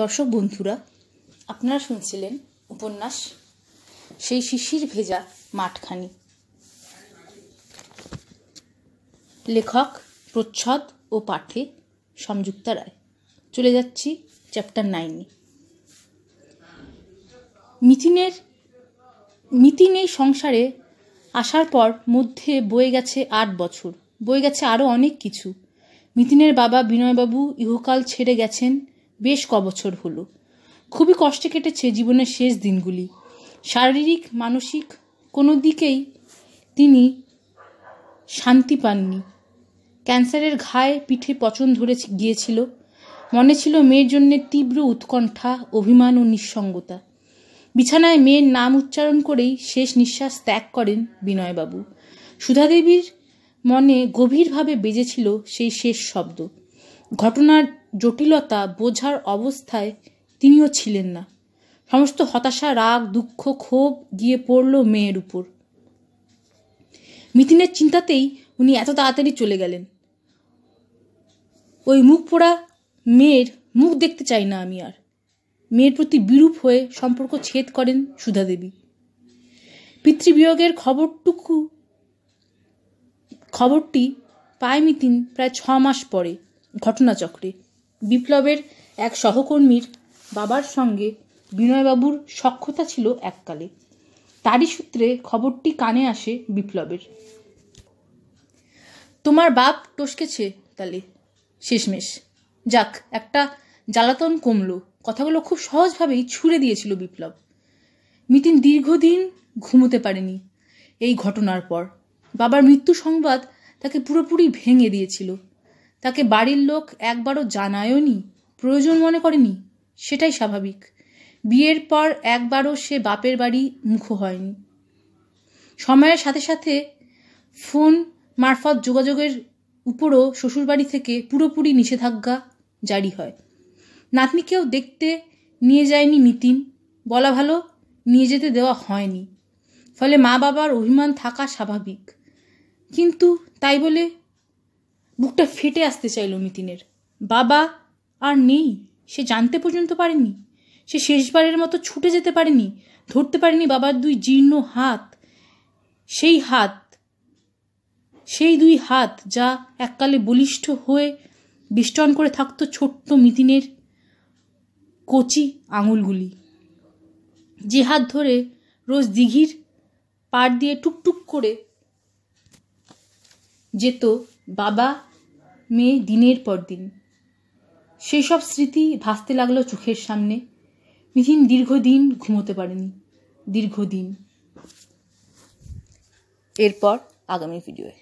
দর্শক বন্ধুরা আপনারা শুনছিলেন উপন্যাস সেই শিশির ভেজা মাঠখানি লেখক প্রচ্ছদ ও পাঠে সংযুক্তা রায় চলে যাচ্ছি চ্যাপ্টার নাইনে মিথিনের মিথিন এই সংসারে আসার পর মধ্যে বয়ে গেছে আট বছর বয়ে গেছে আরও অনেক কিছু মিথিনের বাবা বিনয়বাবু ইহকাল ছেড়ে গেছেন বেশ কবছর হলো খুবই কষ্টে কেটেছে জীবনের শেষ দিনগুলি শারীরিক মানসিক কোনো দিকেই তিনি শান্তি পাননি ক্যান্সারের ঘায়ে পিঠে পচন ধরে গিয়েছিল মনে ছিল মেয়ের জন্যে তীব্র উৎকণ্ঠা অভিমান ও নিঃসঙ্গতা বিছানায় মেয়ের নাম উচ্চারণ করেই শেষ নিঃশ্বাস ত্যাগ করেন বিনয়বাবু সুধাদেবীর মনে গভীরভাবে বেজেছিল সেই শেষ শব্দ ঘটনার জটিলতা বোঝার অবস্থায় তিনিও ছিলেন না সমস্ত হতাশা রাগ দুঃখ ক্ষোভ গিয়ে পড়ল মেয়ের উপর মিতিনের চিন্তাতেই উনি এত তাড়াতাড়ি চলে গেলেন ওই মুখ পোড়া মেয়ের মুখ দেখতে চাই না আমি আর মেয়ের প্রতি বিরূপ হয়ে সম্পর্ক ছেদ করেন সুধাদেবী পিতৃবিয়োগের খবরটুকু খবরটি পায় মিতিন প্রায় ছ মাস পরে ঘটনাচক্রে বিপ্লবের এক সহকর্মীর বাবার সঙ্গে বিনয়বাবুর সক্ষতা ছিল এককালে তারই সূত্রে খবরটি কানে আসে বিপ্লবের তোমার বাপ টসকেছে তালে শেষমেশ যাক একটা জ্বালাতন কমলো কথাগুলো খুব সহজভাবেই ছুড়ে দিয়েছিল বিপ্লব মিতিন দীর্ঘদিন ঘুমোতে পারেনি এই ঘটনার পর বাবার মৃত্যু সংবাদ তাকে পুরোপুরি ভেঙে দিয়েছিল তাকে বাড়ির লোক একবারও জানায়ওনি প্রয়োজন মনে করেনি সেটাই স্বাভাবিক বিয়ের পর একবারও সে বাপের বাড়ি মুখো হয়নি সময়ের সাথে সাথে ফোন মারফত যোগাযোগের উপরও শ্বশুরবাড়ি থেকে পুরোপুরি নিষেধাজ্ঞা জারি হয় নাতনিকেও দেখতে নিয়ে যায়নি নিতিন বলা ভালো নিয়ে যেতে দেওয়া হয়নি ফলে মা বাবার অভিমান থাকা স্বাভাবিক কিন্তু তাই বলে বুকটা ফেটে আসতে চাইল মিতিনের বাবা আর নেই সে জানতে পর্যন্ত পারেনি সে শেষবারের মতো ছুটে যেতে পারেনি ধরতে পারেনি বাবার দুই জীর্ণ হাত সেই হাত সেই দুই হাত যা এককালে বলিষ্ঠ হয়ে বিষ্টন করে থাকত ছোট্ট মিতিনের কচি আঙুলগুলি যে হাত ধরে রোজ দিঘির পাড় দিয়ে টুকটুক করে যেত বাবা মেয়ে দিনের পর দিন সেই সব স্মৃতি ভাসতে লাগলো চোখের সামনে মিথিন দীর্ঘদিন ঘুমোতে পারেনি দীর্ঘদিন এরপর আগামী ভিডিওয়ে